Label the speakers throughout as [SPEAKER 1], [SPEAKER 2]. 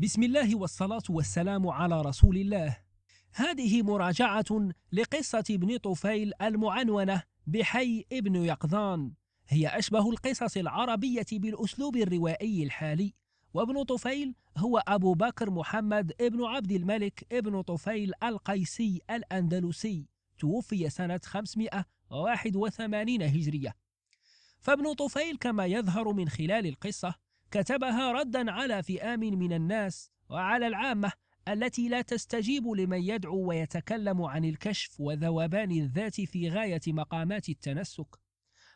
[SPEAKER 1] بسم الله والصلاة والسلام على رسول الله هذه مراجعة لقصة ابن طفيل المعنونة بحي ابن يقظان هي أشبه القصص العربية بالأسلوب الروائي الحالي وابن طفيل هو أبو بكر محمد ابن عبد الملك ابن طفيل القيسي الأندلسي توفي سنة 581 هجرية فابن طفيل كما يظهر من خلال القصة كتبها ردا على فئام من الناس وعلى العامة التي لا تستجيب لمن يدعو ويتكلم عن الكشف وذوبان الذات في غاية مقامات التنسك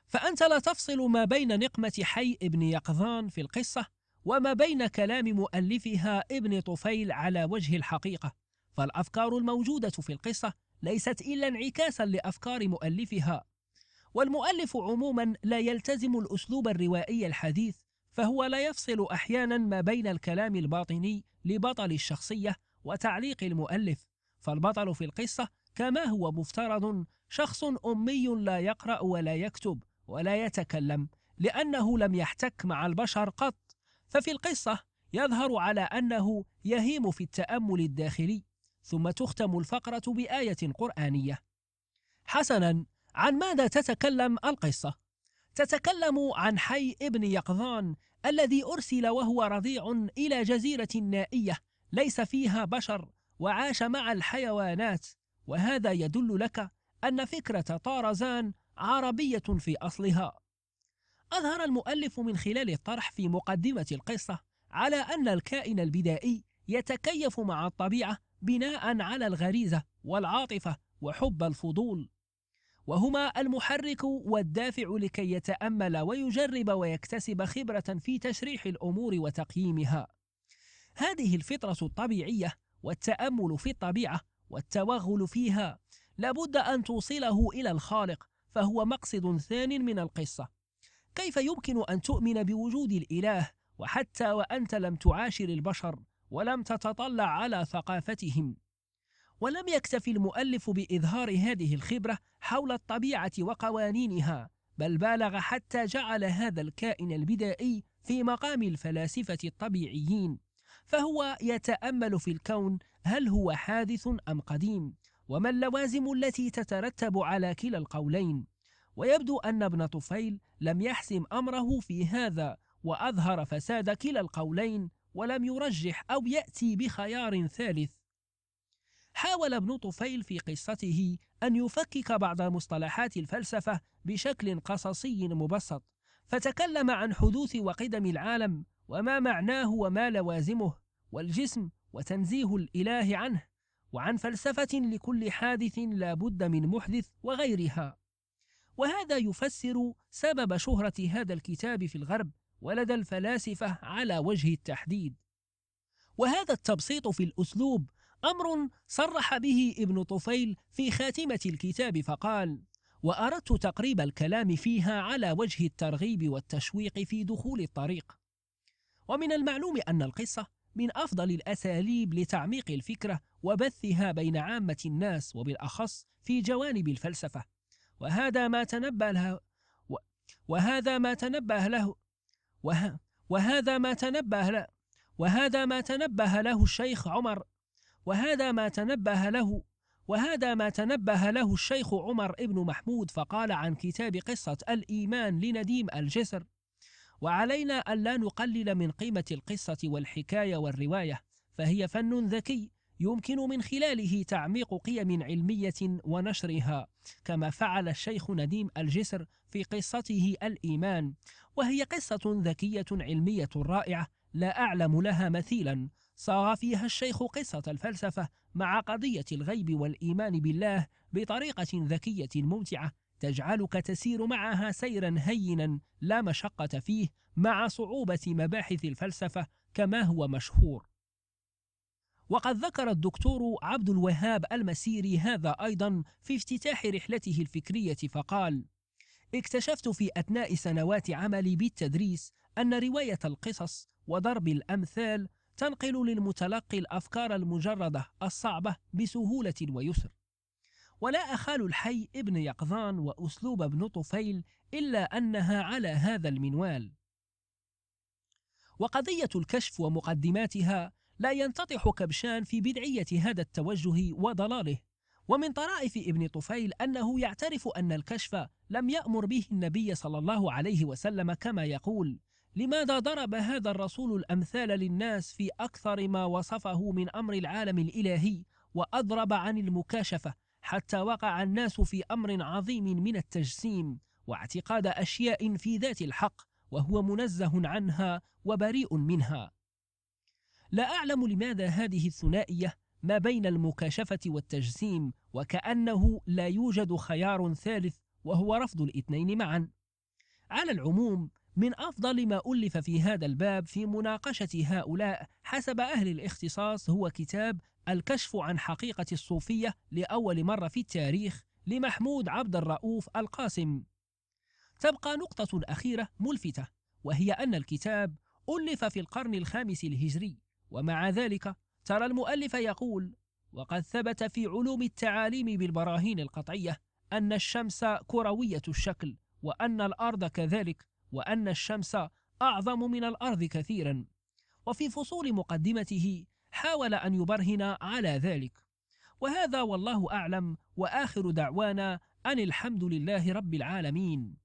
[SPEAKER 1] فأنت لا تفصل ما بين نقمة حي ابن يقظان في القصة وما بين كلام مؤلفها ابن طفيل على وجه الحقيقة فالأفكار الموجودة في القصة ليست إلا انعكاسا لأفكار مؤلفها والمؤلف عموما لا يلتزم الأسلوب الروائي الحديث فهو لا يفصل أحيانا ما بين الكلام الباطني لبطل الشخصية وتعليق المؤلف فالبطل في القصة كما هو مفترض شخص أمي لا يقرأ ولا يكتب ولا يتكلم لأنه لم يحتك مع البشر قط ففي القصة يظهر على أنه يهيم في التأمل الداخلي ثم تختم الفقرة بآية قرآنية حسنا عن ماذا تتكلم القصة؟ تتكلم عن حي ابن يقظان الذي أرسل وهو رضيع إلى جزيرة نائية ليس فيها بشر وعاش مع الحيوانات وهذا يدل لك أن فكرة طارزان عربية في أصلها أظهر المؤلف من خلال الطرح في مقدمة القصة على أن الكائن البدائي يتكيف مع الطبيعة بناء على الغريزة والعاطفة وحب الفضول وهما المحرك والدافع لكي يتامل ويجرب ويكتسب خبره في تشريح الامور وتقييمها هذه الفطره الطبيعيه والتامل في الطبيعه والتوغل فيها لابد ان توصله الى الخالق فهو مقصد ثان من القصه كيف يمكن ان تؤمن بوجود الاله وحتى وانت لم تعاشر البشر ولم تتطلع على ثقافتهم ولم يكتف المؤلف بإظهار هذه الخبرة حول الطبيعة وقوانينها بل بالغ حتى جعل هذا الكائن البدائي في مقام الفلاسفة الطبيعيين فهو يتأمل في الكون هل هو حادث أم قديم وما اللوازم التي تترتب على كلا القولين ويبدو أن ابن طفيل لم يحسم أمره في هذا وأظهر فساد كلا القولين ولم يرجح أو يأتي بخيار ثالث حاول ابن طفيل في قصته أن يفكك بعض مصطلحات الفلسفة بشكل قصصي مبسط، فتكلم عن حدوث وقدم العالم، وما معناه وما لوازمه، والجسم وتنزيه الإله عنه، وعن فلسفة لكل حادث لا بد من محدث وغيرها. وهذا يفسر سبب شهرة هذا الكتاب في الغرب ولدى الفلاسفة على وجه التحديد. وهذا التبسيط في الأسلوب أمر صرح به ابن طفيل في خاتمة الكتاب فقال وأردت تقريب الكلام فيها على وجه الترغيب والتشويق في دخول الطريق ومن المعلوم أن القصة من أفضل الأساليب لتعميق الفكرة وبثها بين عامة الناس وبالأخص في جوانب الفلسفة وهذا ما تنبه له وهذا ما تنبه له وهذا ما تنبه له وهذا ما تنبه له الشيخ عمر وهذا ما تنبه له وهذا ما تنبه له الشيخ عمر ابن محمود فقال عن كتاب قصة الإيمان لنديم الجسر وعلينا ألا نقلل من قيمة القصة والحكاية والرواية فهي فن ذكي يمكن من خلاله تعميق قيم علمية ونشرها كما فعل الشيخ نديم الجسر في قصته الإيمان وهي قصة ذكية علمية رائعة لا أعلم لها مثيلا صاغ فيها الشيخ قصة الفلسفة مع قضية الغيب والإيمان بالله بطريقة ذكية ممتعة تجعلك تسير معها سيرا هينا لا مشقة فيه مع صعوبة مباحث الفلسفة كما هو مشهور. وقد ذكر الدكتور عبد الوهاب المسيري هذا أيضا في افتتاح رحلته الفكرية فقال: اكتشفت في أثناء سنوات عملي بالتدريس أن رواية القصص وضرب الأمثال تنقل للمتلقي الأفكار المجردة الصعبة بسهولة ويسر ولا أخال الحي ابن يقظان وأسلوب ابن طفيل إلا أنها على هذا المنوال وقضية الكشف ومقدماتها لا ينتطح كبشان في بدعية هذا التوجه وضلاله ومن طرائف ابن طفيل أنه يعترف أن الكشف لم يأمر به النبي صلى الله عليه وسلم كما يقول لماذا ضرب هذا الرسول الأمثال للناس في أكثر ما وصفه من أمر العالم الإلهي وأضرب عن المكاشفة حتى وقع الناس في أمر عظيم من التجسيم واعتقاد أشياء في ذات الحق وهو منزه عنها وبريء منها لا أعلم لماذا هذه الثنائية ما بين المكاشفة والتجسيم وكأنه لا يوجد خيار ثالث وهو رفض الاثنين معا على العموم من أفضل ما ألف في هذا الباب في مناقشة هؤلاء حسب أهل الاختصاص هو كتاب الكشف عن حقيقة الصوفية لأول مرة في التاريخ لمحمود عبد الرؤوف القاسم. تبقى نقطة أخيرة ملفتة وهي أن الكتاب ألف في القرن الخامس الهجري ومع ذلك ترى المؤلف يقول: وقد ثبت في علوم التعاليم بالبراهين القطعية أن الشمس كروية الشكل وأن الأرض كذلك وأن الشمس أعظم من الأرض كثيرا وفي فصول مقدمته حاول أن يبرهن على ذلك وهذا والله أعلم وآخر دعوانا أن الحمد لله رب العالمين